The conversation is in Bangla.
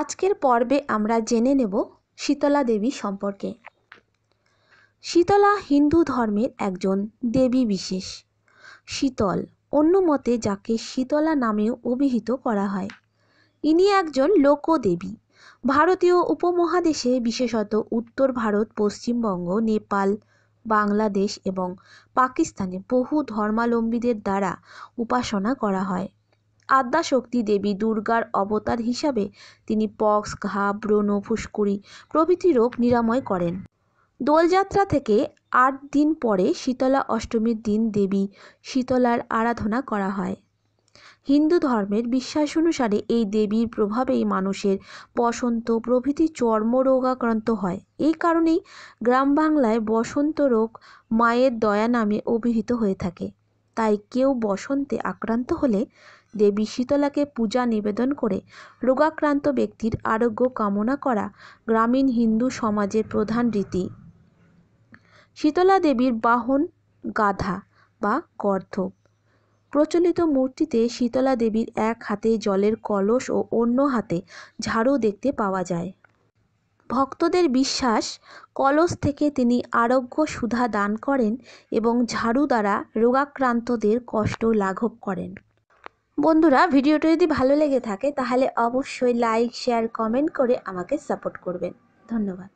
আজকের পর্বে আমরা জেনে নেব শীতলা দেবী সম্পর্কে শীতলা হিন্দু ধর্মের একজন দেবী বিশেষ শীতল অন্য মতে যাকে শীতলা নামেও অভিহিত করা হয় ইনি একজন লোকদেবী ভারতীয় উপমহাদেশে বিশেষত উত্তর ভারত পশ্চিমবঙ্গ নেপাল বাংলাদেশ এবং পাকিস্তানে বহু ধর্মালম্বীদের দ্বারা উপাসনা করা হয় আদ্যাশক্তি দেবী দুর্গার অবতার হিসাবে তিনি পক্স ঘা ব্রণ ফুসকুড়ি প্রভৃতি রোগ নিরাময় করেন দোলযাত্রা থেকে আট দিন পরে শীতলা অষ্টমীর দিন দেবী শীতলার আরাধনা করা হয় হিন্দু ধর্মের বিশ্বাস অনুসারে এই দেবীর প্রভাবেই মানুষের বসন্ত প্রভৃতি চর্মরোগাক্রান্ত হয় এই কারণেই গ্রাম বাংলায় বসন্ত রোগ মায়ের দয়া নামে অভিহিত হয়ে থাকে তাই কেউ বসন্তে আক্রান্ত হলে দেবী শীতলাকে পূজা নিবেদন করে রোগাক্রান্ত ব্যক্তির আরোগ্য কামনা করা গ্রামীণ হিন্দু সমাজের প্রধান রীতি শীতলা দেবীর বাহন গাধা বা গর্ধ প্রচলিত মূর্তিতে শীতলা দেবীর এক হাতে জলের কলস ও অন্য হাতে ঝাড়ু দেখতে পাওয়া যায় ভক্তদের বিশ্বাস কলস থেকে তিনি আরোগ্য সুধা দান করেন এবং ঝাড়ু দ্বারা রোগাক্রান্তদের কষ্ট লাঘব করেন বন্ধুরা ভিডিওটি যদি ভালো লেগে থাকে তাহলে অবশ্যই লাইক শেয়ার কমেন্ট করে আমাকে সাপোর্ট করবেন ধন্যবাদ